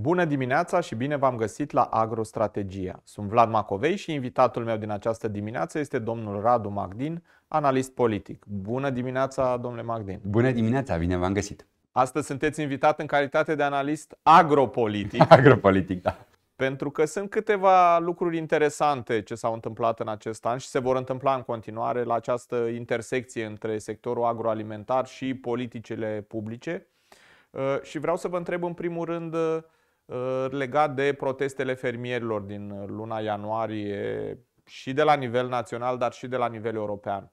Bună dimineața și bine v-am găsit la Agrostrategia. Sunt Vlad Macovei și invitatul meu din această dimineață este domnul Radu Magdin, analist politic. Bună dimineața, domnule Magdin. Bună dimineața, bine v-am găsit. Astăzi sunteți invitat în calitate de analist agropolitic. agropolitic, da. Pentru că sunt câteva lucruri interesante ce s-au întâmplat în acest an și se vor întâmpla în continuare la această intersecție între sectorul agroalimentar și politicele publice. Uh, și vreau să vă întreb în primul rând uh, Uh, legat de protestele fermierilor din luna ianuarie și de la nivel național, dar și de la nivel european.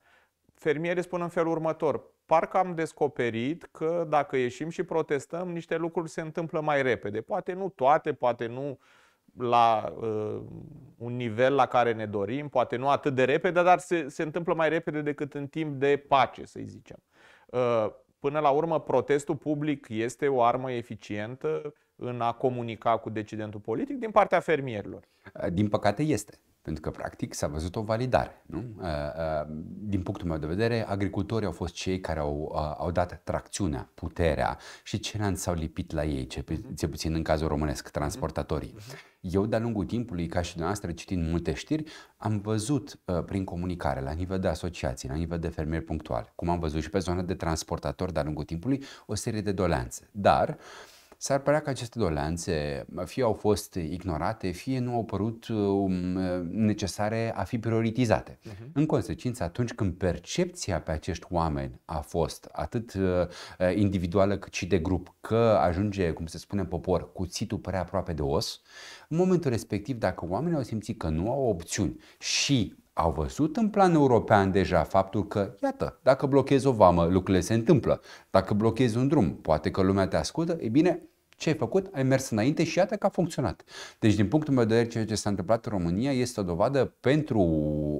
Fermierii spun în felul următor, parcă am descoperit că dacă ieșim și protestăm, niște lucruri se întâmplă mai repede. Poate nu toate, poate nu la uh, un nivel la care ne dorim, poate nu atât de repede, dar se, se întâmplă mai repede decât în timp de pace, să zicem. Uh, Până la urmă, protestul public este o armă eficientă în a comunica cu decidentul politic din partea fermierilor. Din păcate este. Pentru că, practic, s-a văzut o validare. Nu? Din punctul meu de vedere, agricultorii au fost cei care au, au dat tracțiunea, puterea și ceilalți s-au lipit la ei, ce, ce puțin în cazul românesc, transportatorii. Eu, de-a lungul timpului, ca și dumneavoastră, citind multe știri, am văzut prin comunicare, la nivel de asociații, la nivel de fermieri punctuali, cum am văzut și pe zona de transportatori de-a lungul timpului, o serie de dolanțe, Dar, uh, S-ar părea că aceste doleanțe fie au fost ignorate, fie nu au părut um, necesare a fi prioritizate. Uh-huh. În consecință, atunci când percepția pe acești oameni a fost atât uh, individuală cât și de grup, că ajunge, cum se spune în popor, cuțitul prea aproape de os, în momentul respectiv, dacă oamenii au simțit că nu au opțiuni și au văzut în plan european deja faptul că, iată, dacă blochezi o vamă, lucrurile se întâmplă. Dacă blochezi un drum, poate că lumea te ascultă. E bine, ce ai făcut, ai mers înainte și iată că a funcționat. Deci, din punctul meu de vedere, ceea ce s-a întâmplat în România este o dovadă pentru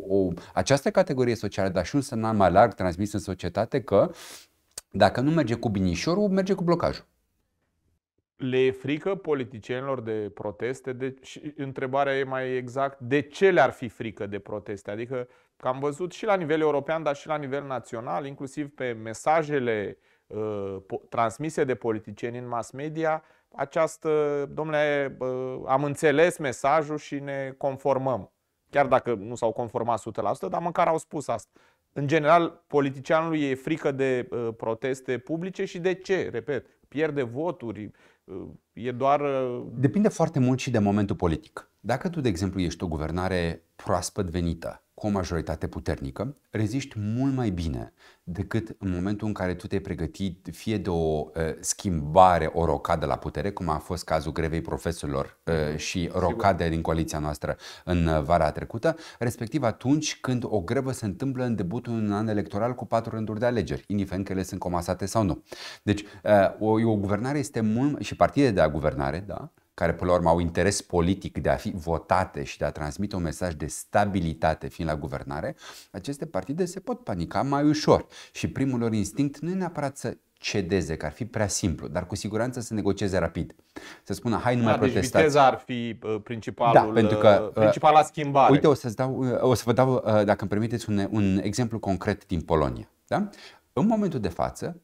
o, această categorie socială, dar și un semnal mai larg transmis în societate că dacă nu merge cu binișorul, merge cu blocajul. Le e frică politicienilor de proteste? De, și întrebarea e mai exact, de ce le-ar fi frică de proteste? Adică, că am văzut și la nivel european, dar și la nivel național, inclusiv pe mesajele uh, Uh, transmise de politicieni în mass media, această, domnule, uh, am înțeles mesajul și ne conformăm. Chiar dacă nu s-au conformat 100%, dar măcar au spus asta. În general, politicianului e frică de uh, proteste publice și de ce? Repet, pierde voturi, e doar... Depinde foarte mult și de momentul politic. Dacă tu, de exemplu, ești o guvernare proaspăt venită, cu o majoritate puternică, reziști mult mai bine decât în momentul în care tu te-ai pregătit fie de o uh, schimbare, o rocadă la putere, cum a fost cazul grevei profesorilor uh, mhm. și rocade din coaliția noastră în uh, vara trecută, respectiv atunci când o grevă se întâmplă în debutul unui an electoral cu patru rânduri de alegeri, indiferent că ele sunt comasate sau nu. Deci, uh, o, o guvernare este mult, și partide de a guvernare, da, care până la urmă au interes politic de a fi votate și de a transmite un mesaj de stabilitate fiind la guvernare, aceste partide se pot panica mai ușor și primul lor instinct nu e neapărat să cedeze, că ar fi prea simplu, dar cu siguranță să negocieze rapid. Să spună, hai nu da, mai da, protestați. Deci viteza ar fi uh, principalul, da, pentru că, uh, uh, principala schimbare. Uite, o, să dau, o să vă dau, dacă îmi permiteți, un, un exemplu concret din Polonia. Da? În momentul de față,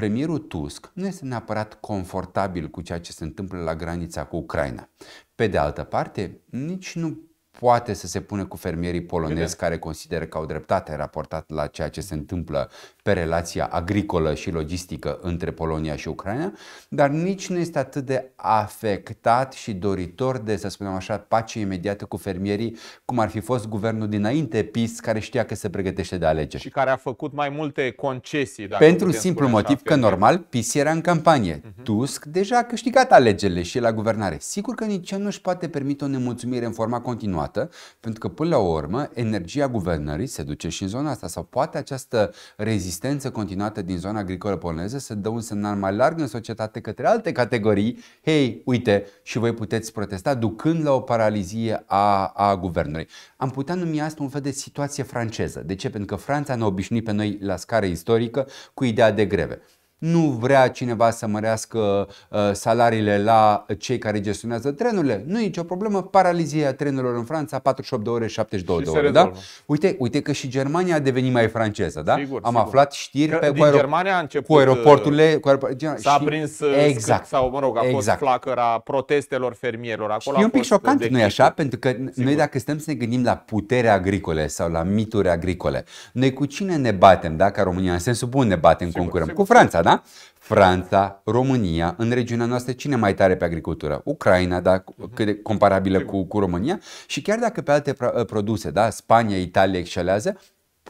premierul Tusk nu este neapărat confortabil cu ceea ce se întâmplă la granița cu Ucraina. Pe de altă parte, nici nu poate să se pune cu fermierii polonezi care consideră că au dreptate raportat la ceea ce se întâmplă pe relația agricolă și logistică între Polonia și Ucraina, dar nici nu este atât de afectat și doritor de, să spunem așa, pace imediată cu fermierii, cum ar fi fost guvernul dinainte, PIS, care știa că se pregătește de alegeri. Și care a făcut mai multe concesii. Dacă Pentru simplu motiv că, normal, PIS era în campanie. Uh-huh. Tusk deja a câștigat alegerile și la guvernare. Sigur că nici nu își poate permite o nemulțumire în forma continuă asumată, pentru că până la urmă energia guvernării se duce și în zona asta sau poate această rezistență continuată din zona agricolă poloneză să dă un semnal mai larg în societate către alte categorii, hei, uite, și voi puteți protesta ducând la o paralizie a, a guvernului. Am putea numi asta un fel de situație franceză. De ce? Pentru că Franța ne-a obișnuit pe noi la scară istorică cu ideea de greve nu vrea cineva să mărească uh, salariile la cei care gestionează trenurile, nu e nicio problemă, paralizia trenurilor în Franța, 48 de ore, 72 de ore. Da? Uite, uite că și Germania a devenit mai franceză, da? Sigur, Am sigur. aflat știri că pe cu, aer... Germania a început, cu aeroporturile. Cu S-a prins, uh, exact, sau mă rog, a fost exact. flacăra protestelor fermierilor. Acolo și e un pic șocant, nu e așa? Pentru că sigur. noi dacă stăm să ne gândim la putere agricole sau la mituri agricole, noi cu cine ne batem, da? Ca România, în sensul bun ne batem, sigur, concurăm. Sigur. Cu Franța, da? da? Franța, România, în regiunea noastră cine mai tare pe agricultură? Ucraina, da, mhm. cât de comparabilă cu, cu România și chiar dacă pe alte ă, produse, da, Spania, Italia excelează,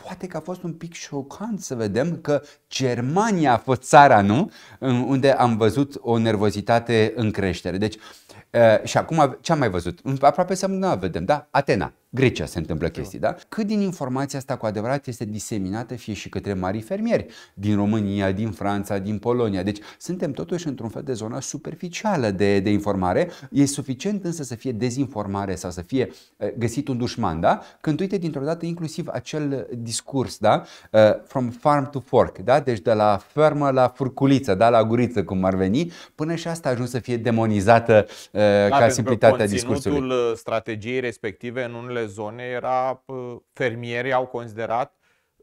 poate că a fost un pic șocant să vedem că Germania a fost țara, nu? Unde am văzut o nervozitate în creștere. Deci, ă, și acum ce am mai văzut? Aproape să nu vedem, da? Atena. Grecia se întâmplă da. chestii, da? Cât din informația asta cu adevărat este diseminată fie și către mari fermieri din România, din Franța, din Polonia. Deci suntem totuși într-un fel de zonă superficială de, de informare. E suficient însă să fie dezinformare sau să fie eh, găsit un dușman, da? Când uite dintr-o dată inclusiv acel discurs, da? Eh, from farm to fork, da? Deci de la fermă la furculiță, da? La guriță cum ar veni, până și asta a ajuns să fie demonizată eh, da, ca simplitatea discursului. strategiei respective în unele unele zone era, fermierii au considerat,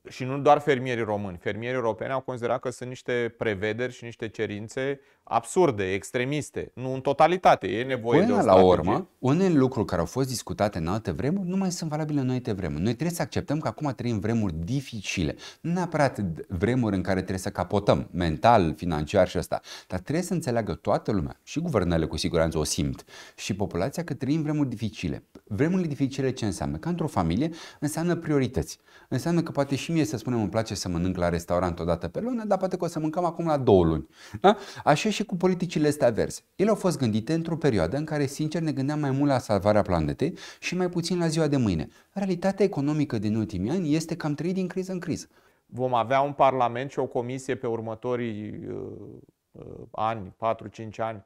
și nu doar fermierii români, fermierii europeni au considerat că sunt niște prevederi și niște cerințe absurde, extremiste, nu în totalitate, e nevoie Până de o strategie. la urmă, unele lucruri care au fost discutate în alte vremuri nu mai sunt valabile în alte vremuri. Noi trebuie să acceptăm că acum trăim vremuri dificile, nu neapărat vremuri în care trebuie să capotăm mental, financiar și asta, dar trebuie să înțeleagă toată lumea și guvernele cu siguranță o simt și populația că trăim vremuri dificile. Vremurile dificile ce înseamnă? Că într-o familie înseamnă priorități. Înseamnă că poate și mie să spunem îmi place să mănânc la restaurant o dată pe lună, dar poate că o să mâncăm acum la două luni. Da? Așa și cu politicile astea verzi. Ele au fost gândite într-o perioadă în care, sincer, ne gândeam mai mult la salvarea planetei și mai puțin la ziua de mâine. Realitatea economică din ultimii ani este că am trăit din criză în criză. Vom avea un parlament și o comisie pe următorii uh, uh, ani, 4-5 ani,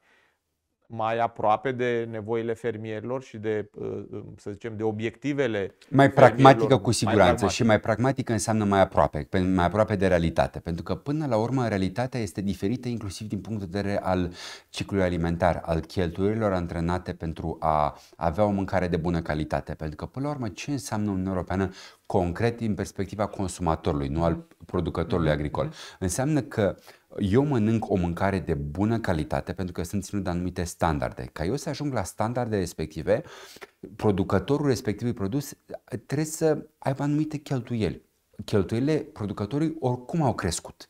mai aproape de nevoile fermierilor și de, uh, um, să zicem, de obiectivele. Mai pragmatică cu siguranță mai și mai pragmatică înseamnă mai aproape, mai aproape de realitate, pentru că până la urmă realitatea este diferită inclusiv din punct de vedere al ciclului alimentar, al cheltuielilor antrenate pentru a avea o mâncare de bună calitate, pentru că până la urmă ce înseamnă Uniunea Europeană concret din perspectiva consumatorului, nu al mhm. producătorului mhm. agricol. Înseamnă că uh, eu mănânc o mâncare de bună calitate pentru că sunt ținut de anumite standarde. Ca eu să ajung la standarde respective, producătorul respectivului produs trebuie să aibă anumite cheltuieli. Cheltuielile producătorii oricum au crescut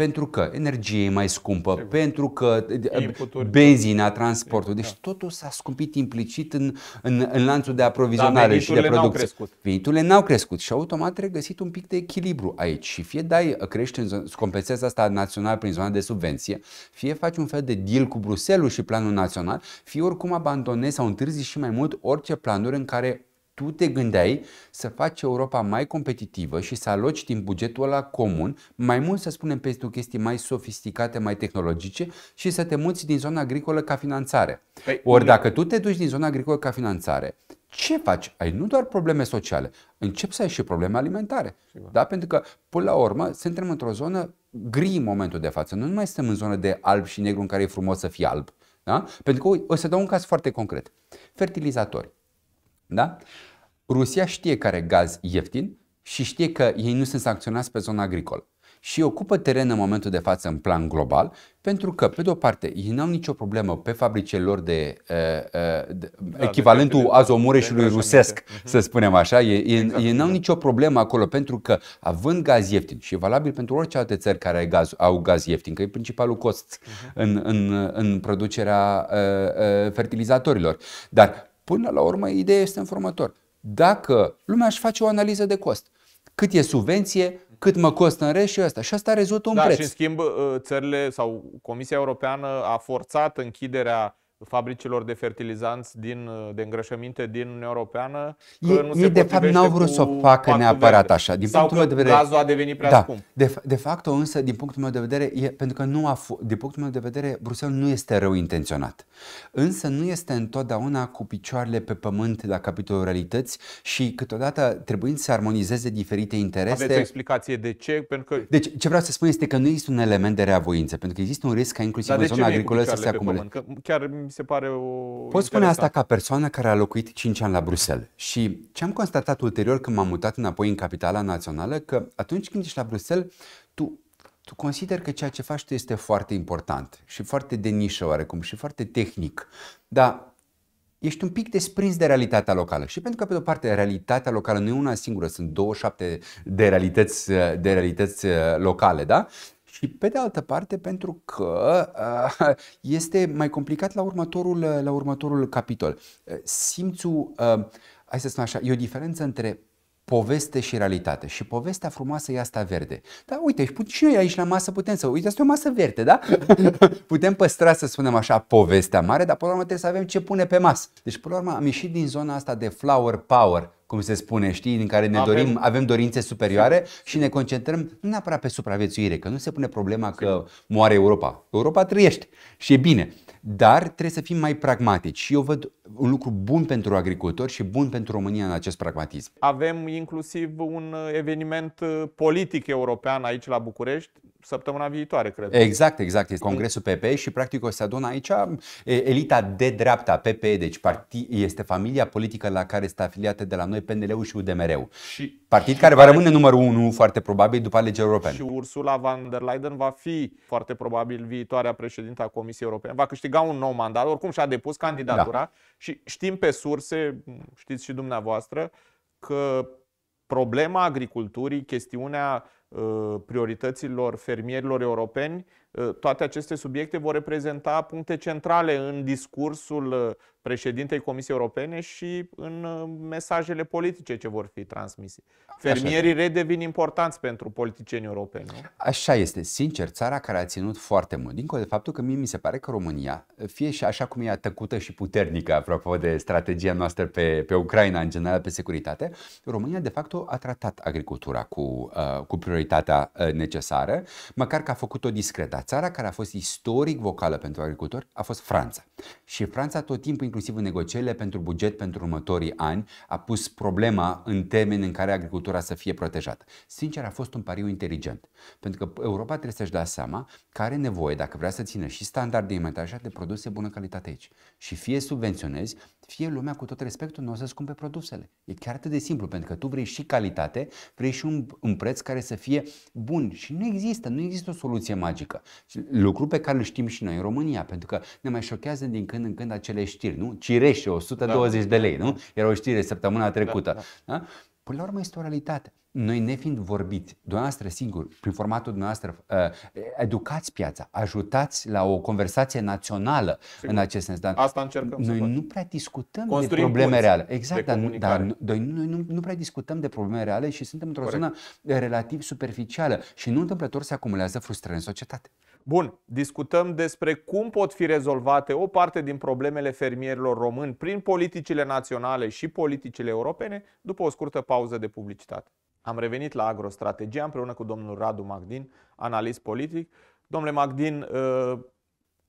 pentru că energie e mai scumpă, Sigur. pentru că Inputuri, benzina, transportul, exact. deci da. totul s-a scumpit implicit în, în, în lanțul de aprovizionare da, și de producție. N-au veniturile n-au crescut și automat trebuie găsit un pic de echilibru aici și fie dai, crește, compensezi asta național prin zona de subvenție, fie faci un fel de deal cu Bruselul și planul național, fie oricum abandonezi sau întârzi și mai mult orice planuri în care tu te gândeai să faci Europa mai competitivă și să aloci din bugetul ăla comun, mai mult să spunem pentru chestii mai sofisticate, mai tehnologice și să te muți din zona agricolă ca finanțare. Păi, Ori da. dacă tu te duci din zona agricolă ca finanțare, ce faci? Ai nu doar probleme sociale, începi să ai și probleme alimentare. Sigur. Da? Pentru că, până la urmă, suntem într-o zonă gri în momentul de față. Nu mai suntem în zonă de alb și negru în care e frumos să fii alb. Da? Pentru că o să dau un caz foarte concret. Fertilizatori. Da? Rusia știe care gaz ieftin și știe că ei nu sunt sancționați pe zona agricolă și ocupă teren în momentul de față în plan global, pentru că, pe de o parte, ei n-au nicio problemă pe fabricile lor de, uh, uh de da, echivalentul azomureșului rusesc, uh-huh. să spunem așa, ei, exact. ei n-au exact. nicio problemă acolo, pentru că, având gaz ieftin și valabil pentru orice alte țări care au gaz, au gaz ieftin, că e principalul cost uh-huh. în, în, în producerea uh, uh, fertilizatorilor, dar Până la urmă, ideea este în următor dacă lumea își face o analiză de cost. Cât e subvenție, cât mă costă în rest și asta. Și asta rezultă un da, preț. și în schimb ă, țările sau Comisia Europeană a forțat închiderea fabricilor de fertilizanți din, uh, de îngrășăminte din Uniunea Europeană. Că ei, nu ei se de fapt n-au vrut să o facă neapărat verde. așa. Din Sau punctul că meu de vedere, gazul a devenit prea da, scump. De, de fapt, însă, din punctul meu de vedere, e, pentru că nu a din punctul meu de vedere, Bruxelles nu este rău intenționat. Însă nu este întotdeauna cu picioarele pe pământ la capitolul realități și câteodată trebuind să armonizeze diferite interese. Aveți o explicație de ce? Pentru că... Deci, ce vreau să spun este că nu există un element de reavoință, pentru că există un risc ca inclusiv Dar în zona agricolă să se acumule. Chiar mi se pare o... Pot spune asta ca persoană care a locuit 5 ani la Bruxelles și ce am constatat ulterior când m-am mutat înapoi în capitala națională, că atunci când ești la Bruxelles, tu tu consider că ceea ce faci tu este foarte important și foarte de nișă oarecum și foarte tehnic, dar ești un pic desprins de realitatea locală. Și pentru că, pe de-o parte, realitatea locală nu e una singură, sunt 27 de realități, de realități uh, locale, da? Și pe de altă parte pentru că uh, este mai complicat la următorul, uh, la următorul capitol. Uh, simțul, hai să spun așa, e o diferență între poveste și realitate. Și povestea frumoasă e asta verde. Da, uite, și, noi aici la masă putem să, uite, asta e o masă verde, da? putem păstra, să spunem așa, povestea mare, dar până la urmă trebuie să avem ce pune pe masă. Deci, până la urmă, am ieșit din zona asta de flower power, cum se spune, știi, în care ne avem, dorim, avem dorințe superioare și ne concentrăm nu neapărat pe supraviețuire, că nu se pune problema că moare Europa. Europa trăiește și e bine, dar trebuie să fim mai pragmatici și eu văd un lucru bun pentru agricultori și bun pentru România în acest pragmatism. Avem inclusiv un eveniment uh, politic european aici la București, săptămâna viitoare, cred. Exact, exact. Este congresul PP și practic o să adună aici elita de dreapta, PP, deci partid este familia politică la care este afiliată de la noi PNL-ul și UDMR-ul. Și, Partid și care va rămâne numărul unu foarte probabil după alegeri europene. Și Ursula von der Leyen va fi foarte probabil viitoarea președinta Comisiei Europene. Va câștiga un nou mandat, oricum și-a depus candidatura da. și știm pe surse, știți și dumneavoastră, că problema agriculturii, chestiunea Uh, priorităților fermierilor europeni Uh, toate aceste subiecte vor reprezenta puncte centrale în discursul uh, președintei Comisiei Europene și în uh, mesajele politice ce vor fi transmise. Fermierii redevin importanți pentru politicienii europeni. Așa este. Sincer, țara care a ținut foarte mult, dincolo de faptul că mie mi se pare că România, fie și așa cum e tăcută și puternică, apropo de strategia noastră pe, pe Ucraina, în general pe securitate, România de fapt a tratat agricultura cu, uh, cu prioritatea necesară, măcar că a făcut-o discretă. Dar țara care a fost istoric vocală pentru agricultori a fost Franța. Și Franța tot timpul, inclusiv în negocierile pentru buget pentru următorii ani, a pus problema în termeni în care agricultura să fie protejată. Sincer, a fost un pariu inteligent. Pentru că Europa trebuie să-și dea seama că are nevoie, dacă vrea să țină și standarde alimentare de produse bună calitate aici. Și fie subvenționezi, fie lumea cu tot respectul, nu o să cumpe produsele. E chiar atât de simplu, pentru că tu vrei și calitate, vrei și un, un preț care să fie bun și nu există, nu există o soluție magică. Lucru pe care îl știm și noi în România, pentru că ne mai șochează din când în când acele știri, nu? Cirește 120 da. de lei, nu? Era o știre săptămâna trecută. Da, da. Da? Până la urmă este o realitate noi ne fiind vorbiți, dumneavoastră singur, prin formatul dumneavoastră, uh, educați piața, ajutați la o conversație națională Sigur. în acest sens. Dar Asta încercăm Noi să nu prea discutăm de probleme reale. Exact, dar, dar noi nu, nu, nu prea discutăm de probleme reale și suntem într-o Corect. zonă relativ superficială și nu întâmplător se acumulează frustrări în societate. Bun, discutăm despre cum pot fi rezolvate o parte din problemele fermierilor români prin politicile naționale și politicile europene după o scurtă pauză de publicitate. Am revenit la agrostrategia împreună cu domnul Radu Magdin, analist politic. Domnule Magdin, uh,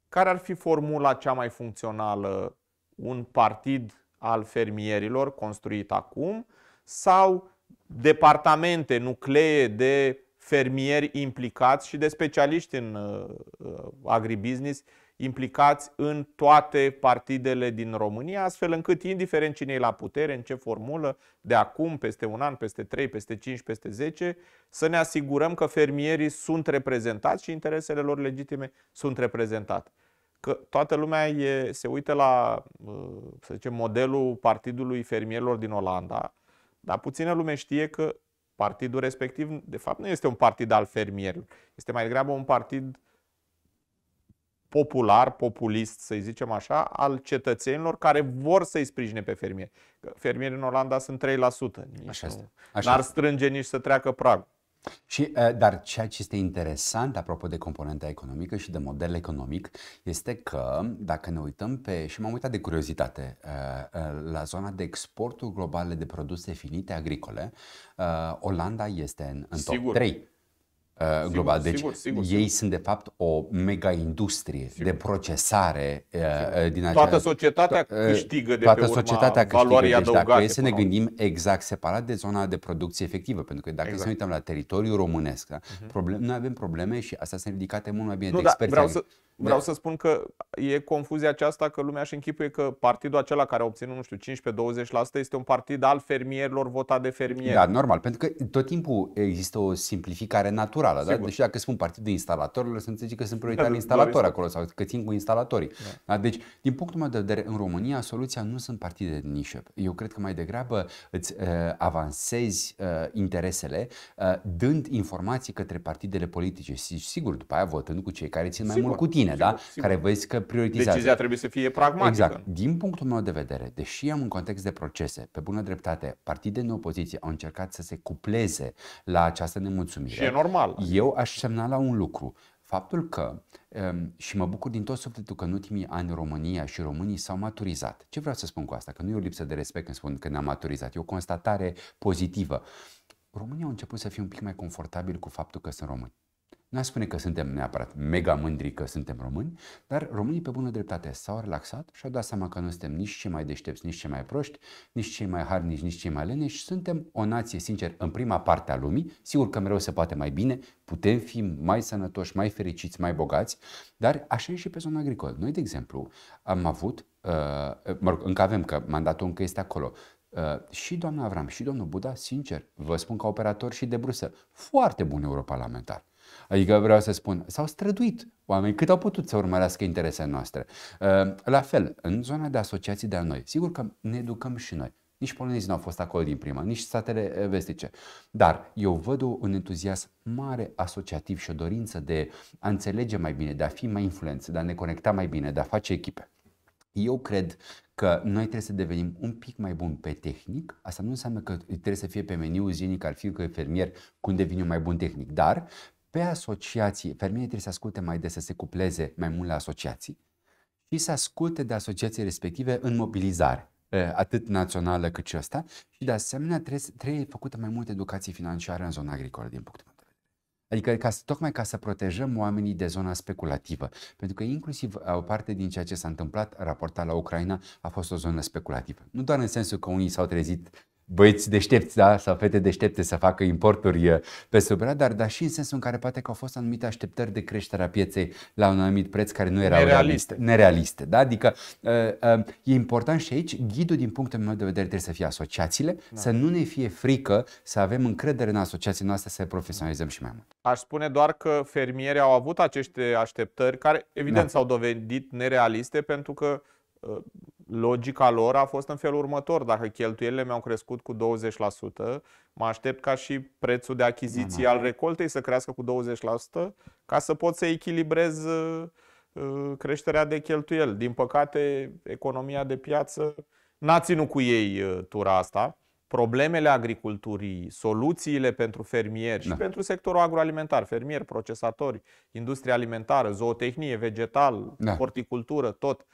care ar fi formula cea mai funcțională? Un partid al fermierilor construit acum sau departamente, nuclee de fermieri implicați și de specialiști în uh, uh, agribusiness implicați în toate partidele din România, astfel încât, indiferent cine e la putere, în ce formulă, de acum, peste un an, peste trei, peste cinci, peste zece, să ne asigurăm că fermierii sunt reprezentați și interesele lor legitime sunt reprezentate. Că toată lumea e, se uită la, uh, să zicem, modelul Partidului Fermierilor din Olanda, dar puțină lume știe că partidul respectiv, de fapt, nu este un partid al fermierilor. Este mai degrabă un partid uh, popular, populist, să zicem așa, al cetățenilor care vor să-i sprijine pe fermieri. Fermierii în Olanda sunt 3%. Nici așa nu, așa n-ar strânge nici să treacă pragul. Și, eh, dar ceea ce este interesant, apropo de componenta economică și de model economic, este că dacă ne uităm pe, și m-am uitat de curiozitate, eh, eh, la zona de exporturi globale de produse finite agricole, Olanda este în, în top Sigur. 3. Uh, global. Sigur, deci sigur, sigur, ei sigur. sunt de fapt o mega industrie sigur. de procesare uh, sigur. Uh, din această Toată societatea câștigă de toată pe urma societatea câștigă. Deci dacă e să ne gândim exact separat de zona de producție efectivă, pentru că dacă exact. să ne exact. uităm la teritoriul românesc, uh-huh. problem, noi avem probleme și astea sunt ridicate mult mai bine nu, de da, experți. Vreau să, Vreau da. să spun că e confuzia aceasta că lumea și închipuie că partidul acela care a obținut, nu știu, 15-20% este un partid al fermierilor votat de fermieri. Da, normal, pentru că tot timpul există o simplificare naturală. Da? Sigur. Da? Deci dacă spun partid de instalatorilor, să înțelegi că sunt da, prioritari instalatori acolo sau că țin cu instalatorii. Da. Da? Deci, din punctul meu de vedere, în România, soluția nu sunt partide de nișă. Eu cred că mai degrabă îți uh, avansezi uh, interesele uh, dând informații către partidele politice și, sigur, după aia votând cu cei care țin mai sigur. mult cu tine bine, da? sigur, da? Sigur. Care vezi că prioritizează. Decizia trebuie să fie pragmatică. Exact. Din punctul meu de vedere, deși am un context de procese, pe bună dreptate, partidele de opoziție au încercat să se cupleze la această nemulțumire. Și e normal. Eu aș semna la un lucru. Faptul că um, și mă bucur din tot sufletul că în ultimii ani România și românii s-au maturizat. Ce vreau să spun cu asta? Că nu e o lipsă de respect când spun că ne-am maturizat. E o constatare pozitivă. România a început să fie un pic mai confortabil cu faptul că sunt români. Nu a spune că suntem neapărat mega mândri că suntem români, dar românii pe bună dreptate s-au relaxat și au dat seama că nu suntem nici cei mai deștepți, nici cei mai proști, nici cei mai harnici, nici cei mai leneși. Suntem o nație, sincer, în prima parte a lumii. Sigur că mereu se poate mai bine, putem fi mai sănătoși, mai fericiți, mai bogați, dar așa e și pe zona agricolă. Noi, de exemplu, am avut, uh, mă rog, încă avem, că mandatul încă este acolo, Uh, și doamna Avram și domnul Buda, sincer, vă spun ca operator și de brusă, foarte bun europarlamentar. Adică vreau să spun, s-au străduit oameni cât au putut să urmărească interesele noastre. Uh, la fel, în zona de asociații de a noi, sigur că ne educăm și noi. Nici polonezii nu au fost acolo din prima, nici statele vestice. Dar eu văd un entuziasm mare asociativ și o dorință de a înțelege mai bine, de a fi mai influență, de a ne conecta mai bine, de a face echipe. Eu cred că noi trebuie să devenim un pic mai buni pe tehnic. Asta nu înseamnă că trebuie să fie pe meniu zilnic, ar fi că fermier, cum devin eu mai bun tehnic, dar pe asociații, fermierii trebuie să asculte mai des, să se cupleze mai mult la asociații și să asculte de asociații respective în mobilizare atât națională cât și asta și de asemenea trebuie, trebuie făcută mai multă educație financiară în zona agricolă din punctul meu de Adică ca, să, tocmai ca să protejăm oamenii de zona speculativă, pentru că inclusiv o parte din ceea ce s-a întâmplat raportat la Ucraina a fost o zonă speculativă. Nu doar în sensul că unii s-au trezit băieți deștepți, da, sau fete deștepte să facă importuri pe subra, dar dar și în sensul în care poate că au fost anumite așteptări de creștere a pieței la un anumit preț care nu erau nerealiste. nerealiste da? Adică ă, ă, e important și aici, ghidul din punctul meu de vedere trebuie să fie asociațiile, da. să nu ne fie frică, să avem încredere în asociații noastre, să profesionalizăm și mai mult. Aș spune doar că fermierii au avut aceste așteptări care evident da. s-au dovedit nerealiste pentru că ă, logica lor a fost în felul următor. Dacă cheltuielile mi-au crescut cu 20%, mă aștept ca și prețul de achiziție da, da. al recoltei să crească cu 20% ca să pot să echilibrez uh, uh, creșterea de cheltuieli. Din păcate, economia de piață n-a ținut cu ei uh, tura asta. Problemele agriculturii, soluțiile pentru fermieri și da. pentru sectorul agroalimentar, fermieri, procesatori, industria alimentară, zootehnie, vegetal, da. horticultură, tot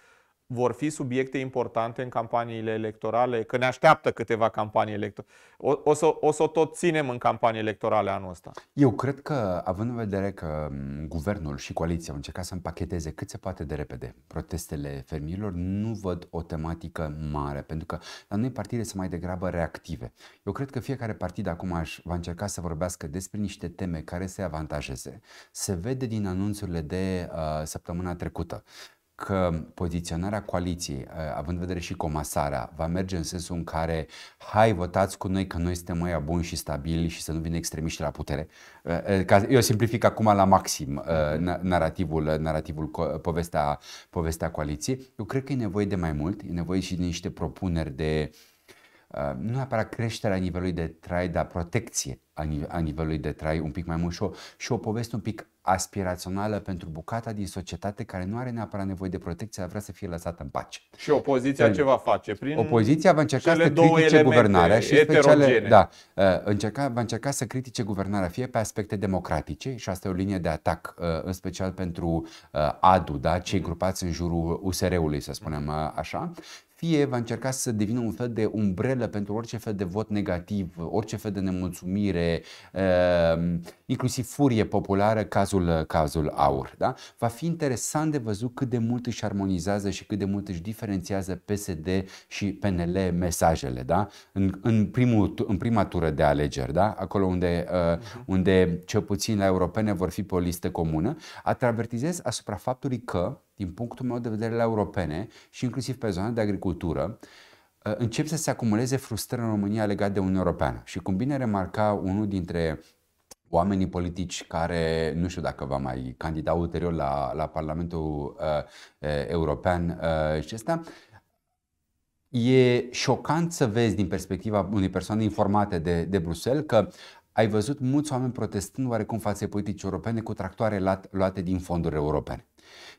vor fi subiecte importante în campaniile electorale, că ne așteaptă câteva campanii electorale. O, o, să, o să tot ținem în campanii electorale anul ăsta. Eu cred că, având în vedere că guvernul și coaliția au încercat să împacheteze cât se poate de repede protestele fermierilor, nu văd o tematică mare, pentru că la noi partide sunt mai degrabă reactive. Eu cred că fiecare partid acum va încerca să vorbească despre niște teme care se avantajeze. Se vede din anunțurile de uh, săptămâna trecută. Uh, că poziționarea coaliției, având în vedere și comasarea, va merge în sensul în care hai votați cu noi că noi suntem mai buni și stabili și să nu vină extremiști la putere. Eu simplific acum la maxim narativul, narativul povestea, povestea coaliției. Eu cred că e nevoie de mai mult, e nevoie și de niște propuneri de nu neapărat creșterea nivelului de trai, dar protecție a nivelului de trai un pic mai mult și o, și o poveste un pic aspirațională pentru bucata din societate care nu are neapărat nevoie de protecție, dar vrea să fie lăsată în pace. Și opoziția Când ce va face? Prin opoziția va încerca să critique guvernarea și speciale, da, uh, încerca, va încerca să critique guvernarea fie pe aspecte democratice și asta e o linie de atac uh, în special pentru uh, ADU, da, cei mhm. grupați în jurul USR-ului, să spunem așa, fie va încerca să devină un fel de umbrelă pentru orice fel de vot negativ, orice fel de nemulțumire, ehm, inclusiv furie populară, cazul, cazul aur. Da? Va fi interesant de văzut cât de mult își armonizează și cât de mult își diferențiază PSD și PNL mesajele da? în, în, primul, în prima tură de alegeri, da? acolo unde, uh, mhm. unde cel puțin la europene vor fi pe o listă comună. Atravertizez asupra faptului că din punctul meu de vedere, la europene și inclusiv pe zona de agricultură, uh, încep să se acumuleze frustrări în România legat de Uniunea Europeană. Și cum bine remarca unul dintre oamenii politici care, nu știu dacă va mai candida ulterior la, la Parlamentul uh, uh, European uh, și ăsta, e șocant să vezi din perspectiva unei persoane informate de, de Bruxelles că ai văzut mulți oameni protestând oarecum față politici europene cu tractoare luate din fonduri europene.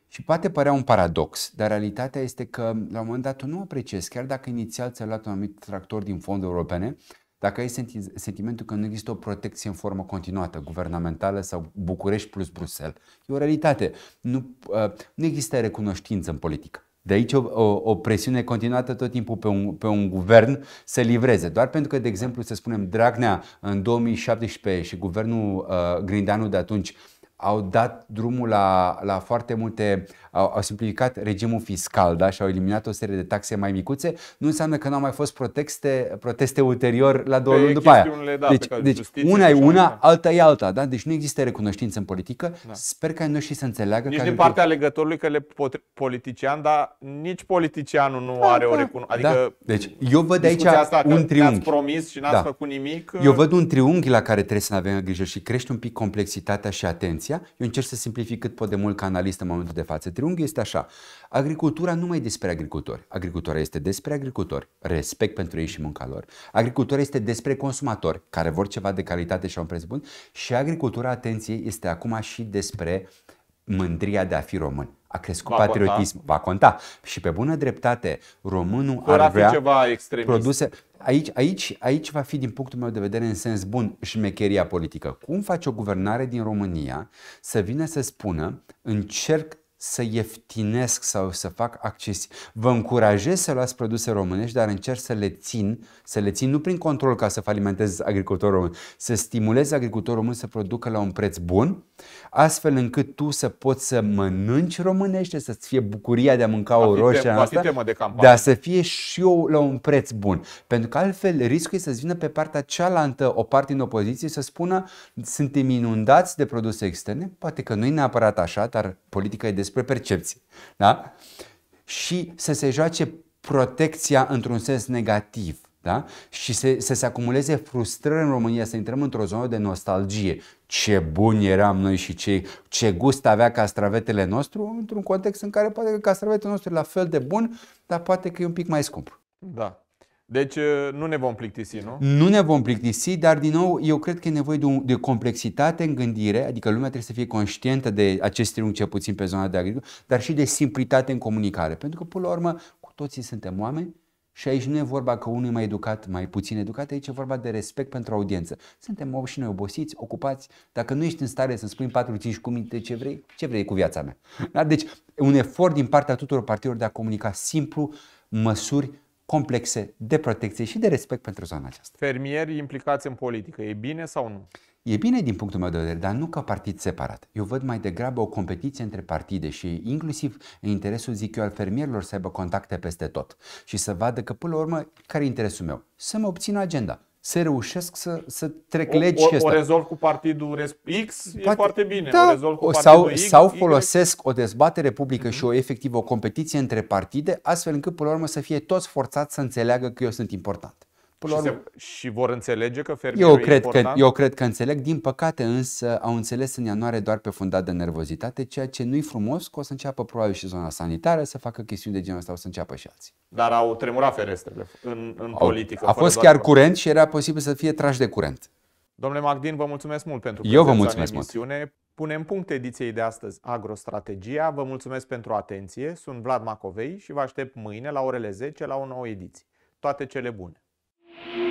Și poate părea un paradox, dar realitatea este că la un moment dat tu nu apreciez, chiar dacă inițial ți-ai luat un anumit tractor din fonduri europene, dacă ai sentimentul că nu există o protecție în formă continuată, guvernamentală sau București plus Bruxelles. E o realitate. Nu, ă, nu există recunoștință în politică. De aici o, o, o presiune continuată tot timpul pe un, pe un guvern să livreze. Doar pentru că, de exemplu, să spunem, Dragnea în 2017 și guvernul uh, ă, Grindanu de atunci au dat drumul la, la foarte multe, au, au simplificat regimul fiscal da? și au eliminat o serie de taxe mai micuțe, nu înseamnă că nu au mai fost proteste, proteste ulterior la două pe păi luni după aia. Da, deci, deci una e una, așa. alta e alta. Da? Deci nu există recunoștință în politică. Da. Sper că noi și să înțeleagă. Nici din partea că... legătorului că le pot, politician, dar nici politicianul nu da, are da, o recunoștință. Da. Adică da. Deci eu văd aici asta un triunghi. ați promis și n-ați da. făcut nimic. Eu uh, văd un triunghi la care trebuie să ne avem grijă și crește un pic complexitatea și atenția situația, eu încerc să simplific cât pot de mult ca analist în momentul de față. Triunghiul este așa, agricultura nu mai e despre agricultori, agricultura este despre agricultori, respect pentru ei și munca lor. Agricultura este despre consumatori care vor ceva de calitate și un preț bun și agricultura, atenție, este acum și despre uh, mândria de a fi român. A crescut va patriotismul. Conta. Va conta. Și pe bună dreptate, românul Vor ar vrea ceva produse... Aici, aici, aici va fi, din punctul meu de vedere, în sens bun, șmecheria politică. Cum face o guvernare din România să vină să spună încerc să ieftinesc sau să fac acces. Vă încurajez să luați produse românești, dar încerc să le țin, să le țin nu prin control ca să falimentez agricultorul român, să stimulez agricultorul român să producă la un preț bun astfel încât tu să poți să mănânci românește, să-ți fie bucuria de a mânca va o roșie asta, de dar să fie și eu la un preț bun. Pentru că altfel riscul e să-ți vină pe partea cealaltă o parte din opoziție să spună suntem inundați de produse externe, poate că nu e neapărat așa, dar politica e despre percepții. Da? Și să se joace protecția într-un sens negativ da? și se, să se acumuleze frustrări în România, să intrăm într-o zonă de nostalgie. Ce buni eram noi și ce, ce gust avea castravetele nostru într-un context în care poate că castravetele nostru e la fel de bun, dar poate că e un pic mai scump. Da. Deci uh, nu ne vom plictisi, nu? Nu ne vom plictisi, dar din nou eu cred că e nevoie de, un, de complexitate în gândire, adică lumea trebuie să fie conștientă de acest triunghi ce puțin pe zona de agricultură, dar și de simplitate în comunicare, pentru că până la urmă cu toții suntem oameni, și aici nu e vorba că unul e mai educat, mai puțin educat, aici e vorba de respect pentru audiență. Suntem și noi obosiți, ocupați. Dacă nu ești în stare să spui în 4-5 cuminte ce vrei, ce vrei cu viața mea. Da? Deci un efort din partea tuturor partidelor de a comunica simplu măsuri complexe de protecție și de respect pentru zona aceasta. Fermieri implicați în politică, e bine sau nu? E bine din punctul meu de vedere, dar nu ca partid separat. Eu văd mai degrabă o competiție între partide și inclusiv în interesul, zic eu, al fermierilor să aibă contacte peste tot și să vadă că, până la urmă, care e interesul meu? să mă obțin agenda să reușesc să, să trec o, legi o, și asta. O rezolv cu partidul X, Poate, e foarte bine. Da, o rezolv cu sau, X, sau folosesc y. o dezbatere publică mm-hmm. și o efectiv o competiție între partide, astfel încât, până la urmă, să fie toți forțați să înțeleagă că eu sunt important. Până și, se, și vor înțelege că fermierul eu cred e important? Că, eu cred că înțeleg. Din păcate însă au înțeles în ianuarie doar pe fundat de nervozitate, ceea ce nu-i frumos, că o să înceapă probabil și zona sanitară să facă chestiuni de genul ăsta, o să înceapă și alții. Dar au tremurat ferestrele în, în au, politică. A fost chiar curent și era posibil să fie trași de curent. Domnule Magdin, vă mulțumesc mult pentru Eu vă mulțumesc în emisiune. Mult. Punem punct ediției de astăzi Agrostrategia. Vă mulțumesc pentru atenție. Sunt Vlad Macovei și vă aștept mâine la orele 10 la o nouă ediție. Toate cele bune! Yeah.